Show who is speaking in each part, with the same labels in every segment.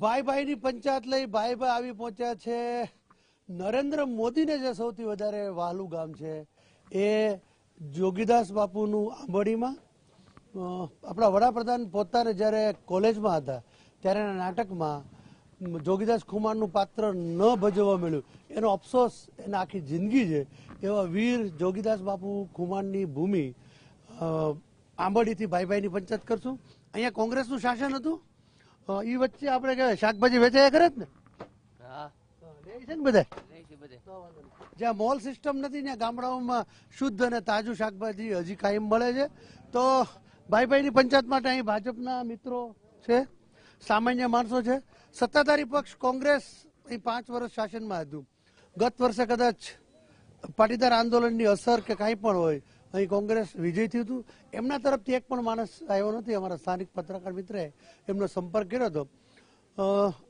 Speaker 1: ભાઈ ભાઈની પંચાયત લઈ ભાઈ ભાઈ આવી પહોંચ્યા છે નરેન્દ્ર મોદીને જે સૌથી વધારે વહાલું ગામ છે એ જોગીદાસ બાપુનું આંબળીમાં આપણા વડાપ્રધાન પોતાને જ્યારે કોલેજમાં હતા ત્યારે એના નાટકમાં જોગીદાસ ખુમારનું પાત્ર ન ભજવવા મળ્યું એનો અફસોસ એના આખી જિંદગી છે એવા વીર જોગીદાસ બાપુ ખુમારની ભૂમિ આંબળીથી ભાઈ ભાઈની પંચાયત કરશું અહીંયા કોંગ્રેસનું શાસન હતું એ વચ્ચે આપણે કહેવાય શાકભાજી વેચાયા કરે જ ને હા ને બધા જ્યાં મોલ સિસ્ટમ નથી ત્યાં ગામડાઓમાં શુદ્ધ અને તાજું શાકભાજી હજી કાયમ મળે છે તો ભાઈ ભાઈની પંચાયત માટે અહીં ભાજપના મિત્રો છે સામાન્ય માણસો છે સત્તાધારી પક્ષ કોંગ્રેસ અહીં પાંચ વર્ષ શાસનમાં હતું ગત વર્ષે કદાચ પાટીદાર આંદોલનની અસર કે કાંઈ પણ હોય અહીં કોંગ્રેસ વિજય થયું હતું એમના તરફથી એક પણ માણસ આવ્યો નથી અમારા સ્થાનિક પત્રકાર મિત્રે એમનો સંપર્ક કર્યો હતો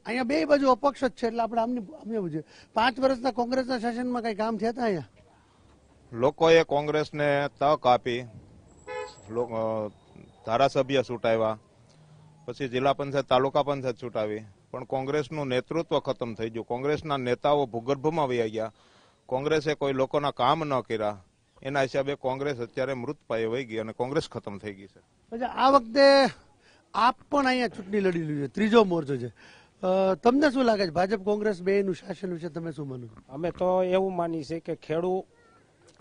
Speaker 1: અહીંયા બે બાજુ અપક્ષ જ છે એટલે આપણે આમની આમને બુજે પાંચ વર્ષના કોંગ્રેસના શાસનમાં કઈ કામ થયા હતા અહીંયા
Speaker 2: લોકોએ કોંગ્રેસને તક આપી ધારાસભ્ય છૂટાવ્યા પછી જિલ્લા પંચાયત તાલુકા પંચાયત છૂટાવી પણ કોંગ્રેસનું નેતૃત્વ ખતમ થઈ ગયું કોંગ્રેસના નેતાઓ ભૂગર્ભમાં વહી ગયા કોંગ્રેસે કોઈ લોકોના કામ ન કર્યા એના હિસાબે કોંગ્રેસ અત્યારે મૃત પાયે વહી ગઈ અને કોંગ્રેસ ખતમ થઈ ગઈ છે
Speaker 1: અચ્છા આ વખતે આપ પણ અહીંયા ચૂંટણી લડી લીધું છે ત્રીજો મોરચો છે તમને શું લાગે છે ભાજપ કોંગ્રેસ બે નું શાસન વિશે તમે શું માનો અમે તો
Speaker 3: એવું માની છે કે ખેડૂ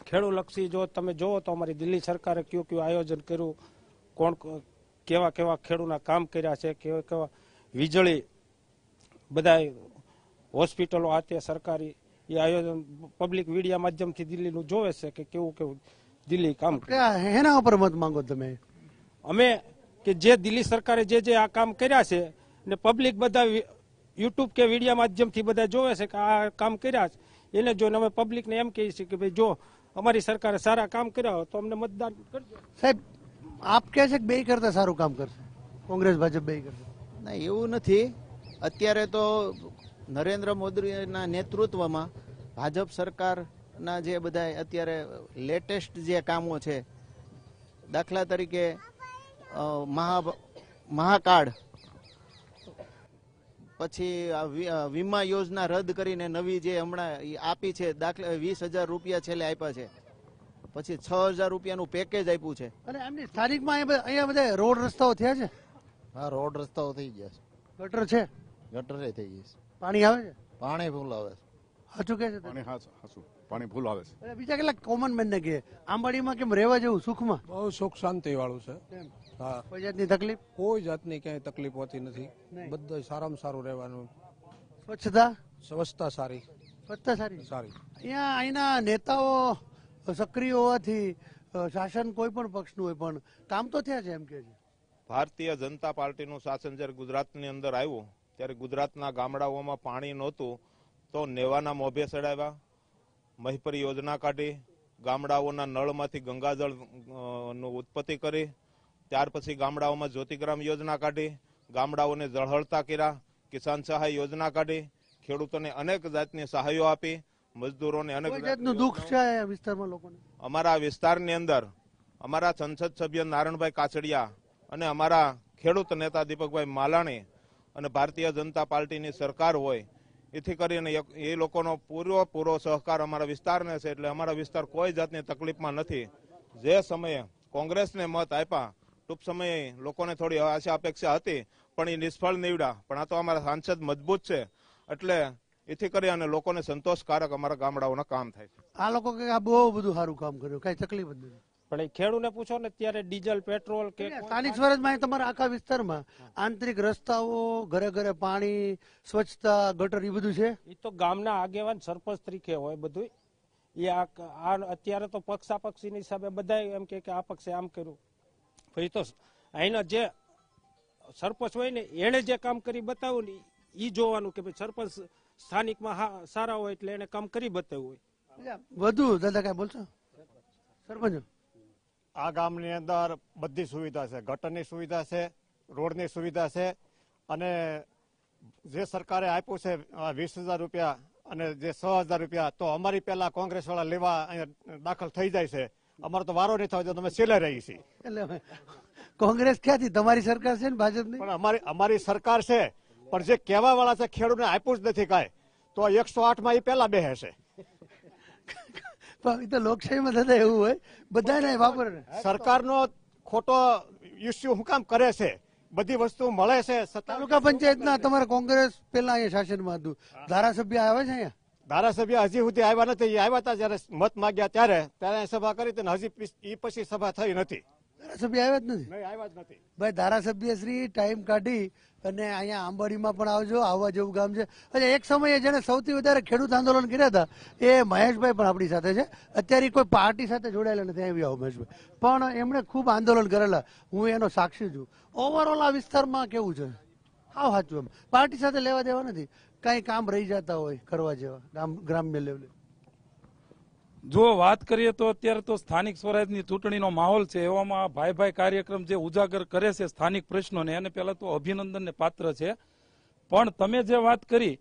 Speaker 3: ખેડૂલક્ષી જો તમે જોવો તો અમારી દિલ્હી સરકારે કયું કયું આયોજન કર્યું કોણ કેવા કેવા ખેડૂના કામ કર્યા છે કેવા કેવા વીજળી બધા હોસ્પિટલો આ તે સરકારી એ આયોજન પબ્લિક મીડિયા માધ્યમથી દિલ્હીનું જોવે છે કે કેવું કેવું દિલ્હી કામ એના ઉપર મત માંગો તમે અમે કે જે દિલ્હી સરકારે જે જે આ કામ કર્યા છે ને પબ્લિક બધા યુટ્યુબ કે વિડીયા માધ્યમથી બધા જોવે છે કે આ કામ કર્યા છે એને જોઈને અમે પબ્લિકને એમ કહીએ છીએ કે ભાઈ જો અમારી સરકારે સારા કામ કર્યા હોય તો અમને મતદાન કરજો
Speaker 1: સાહેબ આપ કહે છે કે બે કરતા સારું કામ કરશે કોંગ્રેસ ભાજપ બે કરશે ના એવું નથી અત્યારે તો નરેન્દ્ર મોદીના નેતૃત્વમાં ભાજપ સરકારના જે બધા અત્યારે લેટેસ્ટ જે કામો છે દાખલા તરીકે મહા મહાકાળ પછી વીમા યોજના રદ કરીને નવી જે હમણાં આપી છે દાખલા વીસ હજાર રૂપિયા છેલ્લે આપ્યા છે પછી છ હજાર રૂપિયાનું પેકેજ આપ્યું છે અને એમની સ્થાનિકમાં અહીંયા બધા રોડ રસ્તાઓ થયા છે હા રોડ રસ્તાઓ થઈ ગયા છે ગટર છે ગટરે થઈ ગયા છે પાણી આવે છે પાણી ભૂલ આવે છે હાચું કે છે પાણી હાચું હાચું પાણી ભૂલ આવે છે બીજા કેટલા કોમન મેનને કે આંબાડીમાં કેમ રહેવા જેવું સુખમાં બહુ સુખ શાંતિ વાળું છે હા કોઈ જાતની તકલીફ કોઈ જાતની ક્યાંય તકલીફ હોતી નથી બધું સારામાં સારું રહેવાનું સ્વચ્છતા સ્વચ્છતા સારી સ્વચ્છતા સારી સારી અહીંયા અહીંના નેતાઓ સક્રિય હોવાથી શાસન કોઈ પણ પક્ષનું હોય પણ કામ તો થયા છે એમ કે છે
Speaker 2: ભારતીય જનતા પાર્ટીનું શાસન જ્યારે ગુજરાતની અંદર આવ્યું ત્યારે ગુજરાતના ગામડાઓમાં પાણી નહોતું તો નેવાના મોભે ચડાવ્યા મહીપર યોજના કાઢી ગામડાઓના નળમાંથી ગંગાજળ નું ઉત્પત્તિ કરી ત્યાર પછી ગામડાઓમાં જ્યોતિગ્રામ યોજના કાઢી ગામડાઓને જળહળતા કર્યા કિસાન સહાય યોજના કાઢી ખેડૂતોને અનેક જાતની સહાયો આપી મજદૂરોને અનેક જાતનું
Speaker 1: દુઃખ છે વિસ્તારમાં
Speaker 2: અમારા વિસ્તારની અંદર અમારા સંસદ સભ્ય નારણભાઈ કાછડિયા અને અમારા ખેડૂત નેતા દીપકભાઈ માલાણી અને ભારતીય જનતા પાર્ટીની સરકાર હોય એથી કરીને એ લોકોનો પૂરો પૂરો સહકાર અમારા વિસ્તારને છે એટલે અમારા વિસ્તાર કોઈ જાતની તકલીફમાં નથી જે સમયે કોંગ્રેસને મત આપ્યા ટૂંક સમયે લોકોને થોડી આશા અપેક્ષા હતી પણ એ નિષ્ફળ નીવડ્યા પણ આ તો અમારા સાંસદ મજબૂત છે એટલે એથી કરી અને લોકોને સંતોષકારક અમારા ગામડાઓના કામ થાય છે
Speaker 1: આ લોકો કે આ બહુ બધું સારું કામ કર્યું કઈ તકલીફ નથી પણ એ ખેડૂને પૂછો ને ત્યારે ડીઝલ પેટ્રોલ કે સ્થાનિક સ્વરાજમાં તમારા આખા વિસ્તારમાં આંતરિક રસ્તાઓ ઘરે ઘરે પાણી સ્વચ્છતા ગટર એ બધું છે
Speaker 3: એ તો ગામના આગેવાન સરપંચ તરીકે હોય બધું એ આ અત્યારે તો પક્ષાપક્ષીની હિસાબે બધા એમ કે આ પક્ષે આમ કર્યું પછી તો અહીંના જે સરપંચ હોય ને એણે જે કામ કરી બતાવ્યું ને એ જોવાનું કે ભાઈ સરપંચ સ્થાનિકમાં સારા હોય એટલે એને કામ કરી બતાવ્યું
Speaker 1: હોય વધુ દાદા કાંઈ બોલશો સરપંચ આ ગામની અંદર બધી સુવિધા છે ગટરની સુવિધા છે રોડની સુવિધા છે અને જે સરકારે આપ્યું છે વીસ હજાર રૂપિયા અને જે છ હજાર રૂપિયા તો અમારી પહેલા કોંગ્રેસ વાળા લેવા દાખલ થઈ જાય છે અમારો તો વારો નહીં થયો તમે છેલ્લે રહી છીએ એટલે કોંગ્રેસ ક્યાંથી તમારી સરકાર છે ને ભાજપ પણ અમારી અમારી સરકાર છે પણ જે કહેવા વાળા છે ખેડૂતને આપ્યું જ નથી કાંઈ તો એકસો આઠમાં એ પહેલા બેસે તો લોકશાહીમાં થતા એવું હોય બધાને વાપરે સરકારનો ખોટો ઇસ્યુ હું કામ કરે છે બધી વસ્તુ મળે છે તાલુકા પંચાયતના તમારા કોંગ્રેસ પહેલા અહીંયા શાસનમાં હતું ધારાસભ્ય આવે છે અહીંયા ધારાસભ્ય હજી સુધી આવ્યા નથી આવ્યા હતા જયારે મત માગ્યા ત્યારે ત્યારે સભા કરી હતી હજી એ પછી સભા થઈ નથી ધારાસભ્ય આવ્યા જ નથી ભાઈ ધારાસભ્ય શ્રી ટાઈમ કાઢી અને અહીંયા આંબોડીમાં પણ આવજો આવવા જેવું ગામ છે અચ્છા એક સમયે જેને સૌથી વધારે ખેડૂત આંદોલન કર્યા હતા એ મહેશભાઈ પણ આપણી સાથે છે અત્યારે કોઈ પાર્ટી સાથે જોડાયેલા નથી આવ્યા મહેશભાઈ પણ એમણે ખૂબ આંદોલન કરેલા હું એનો સાક્ષી છું ઓવરઓલ આ વિસ્તારમાં કેવું છે હા સાચું એમ પાર્ટી સાથે લેવા દેવા નથી કાંઈ કામ રહી જતા હોય કરવા જેવા ગામ ગ્રામ્ય લેવલે
Speaker 4: જો વાત કરીએ તો અત્યારે તો સ્થાનિક સ્વરાજની ચૂંટણીનો માહોલ છે એવામાં ભાઈ ભાઈ કાર્યક્રમ જે ઉજાગર કરે છે સ્થાનિક પ્રશ્નોને એને પહેલાં તો અભિનંદનને પાત્ર છે પણ તમે જે વાત કરી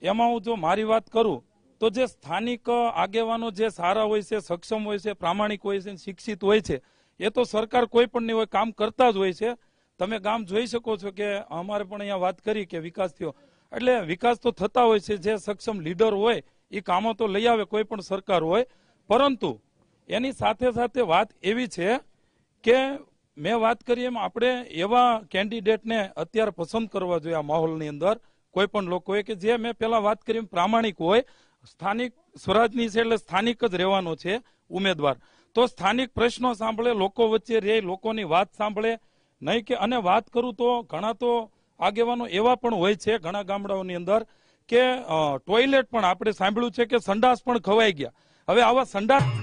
Speaker 4: એમાં હું જો મારી વાત કરું તો જે સ્થાનિક આગેવાનો જે સારા હોય છે સક્ષમ હોય છે પ્રામાણિક હોય છે શિક્ષિત હોય છે એ તો સરકાર કોઈ પણ નહીં હોય કામ કરતા જ હોય છે તમે ગામ જોઈ શકો છો કે અમારે પણ અહીંયા વાત કરી કે વિકાસ થયો એટલે વિકાસ તો થતા હોય છે જે સક્ષમ લીડર હોય એ કામો તો લઈ આવે કોઈ પણ સરકાર હોય પરંતુ એની સાથે સાથે વાત એવી છે કે મેં વાત કરી એમ આપણે એવા કેન્ડિડેટને અત્યારે પસંદ કરવા જોઈએ આ માહોલની અંદર કોઈ પણ લોકોએ કે જે મેં પહેલા વાત કરી પ્રામાણિક હોય સ્થાનિક સ્વરાજની છે એટલે સ્થાનિક જ રહેવાનો છે ઉમેદવાર તો સ્થાનિક પ્રશ્નો સાંભળે લોકો વચ્ચે રહે લોકોની વાત સાંભળે નહીં કે અને વાત કરું તો ઘણા તો આગેવાનો એવા પણ હોય છે ઘણા ગામડાઓની અંદર કે ટોયલેટ પણ આપણે સાંભળ્યું છે કે સંડાસ પણ ખવાઈ ગયા હવે આવા સંડાસ